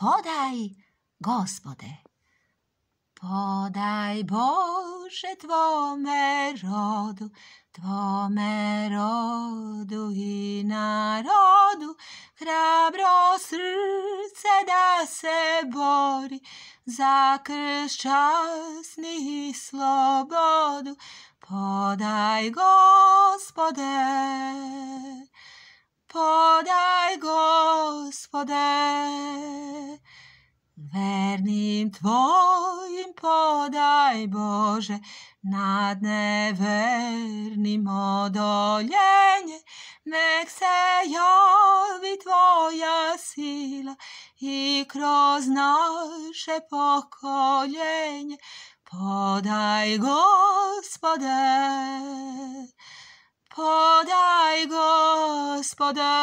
podaj, gospode. Podaj, Bože, Tvome rodu, Tvome rodu i narodu, hrabro srce da se bori za kršćasni i slobodu. Podaj, gospode. podaj gospode. Vernim tvojim podaj Bože, nad nevernim odoljenje, nek se javi tvoja sila i kroz naše pokoljenje podaj gospode. Podaj, gospode,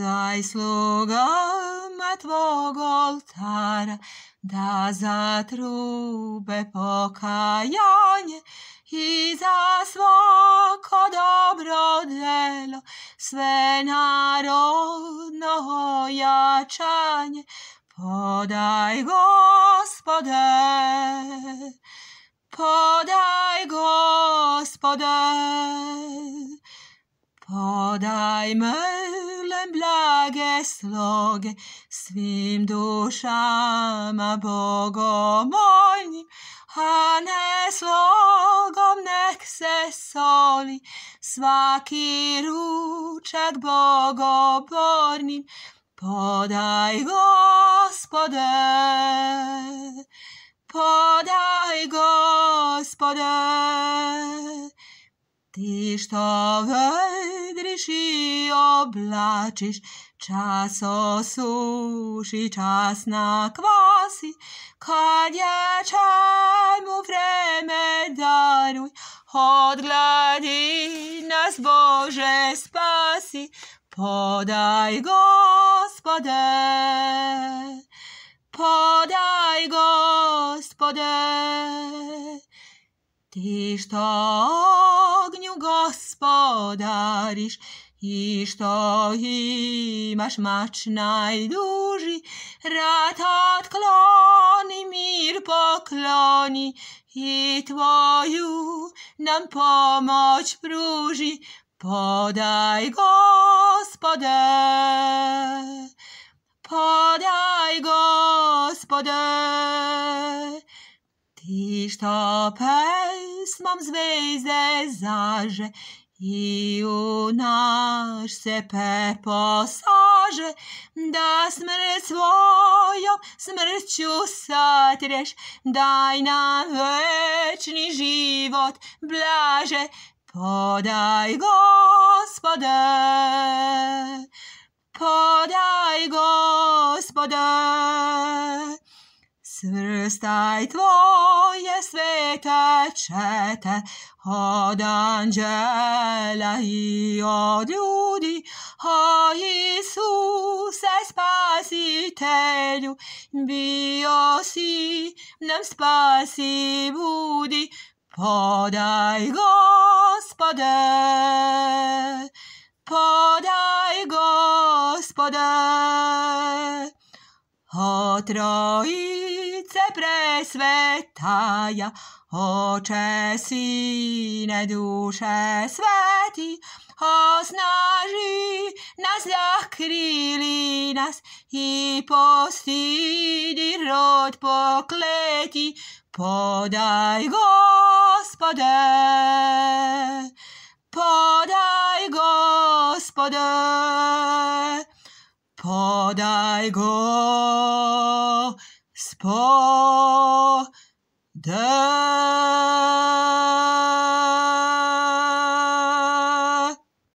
daj slugama Tvog oltara, da za trube pokajanje i za svako dobro djelo sve narodno ojačanje podaj gospode podaj podaj. Podaj mrlem blage sloge svim dušama bogomoljnim, a ne slogom nek se soli svaki ručak bogobornim. Podaj gospode što vedriš i oblačiš, čas osuši, čas nakvasi, kad je čemu vreme daruj, odgledi nas Bože spasi, podaj gospode, podaj gospode, ti što gospodarisz, iż to imaš mač najduži, rat odkloni, mir pokloni i tvoju nam pomoć pruži, podaj gospode, podaj gospode, tiż to pe pismom zvezde zaže i u naš se po saže, da smrt svojom smrću satreš, daj nam večni život blaže, podaj gospode. staj tvoje svete čete, od anđela i od ljudi, o Isuse spasitelju, bio si nam spasi budi, podaj gospode, podaj gospode. O trojice presvetaja, oče sine duše sveti, osnaži nas ljah krili nas i postidi rod pokleti, podaj gospode. Gospodajgo, the.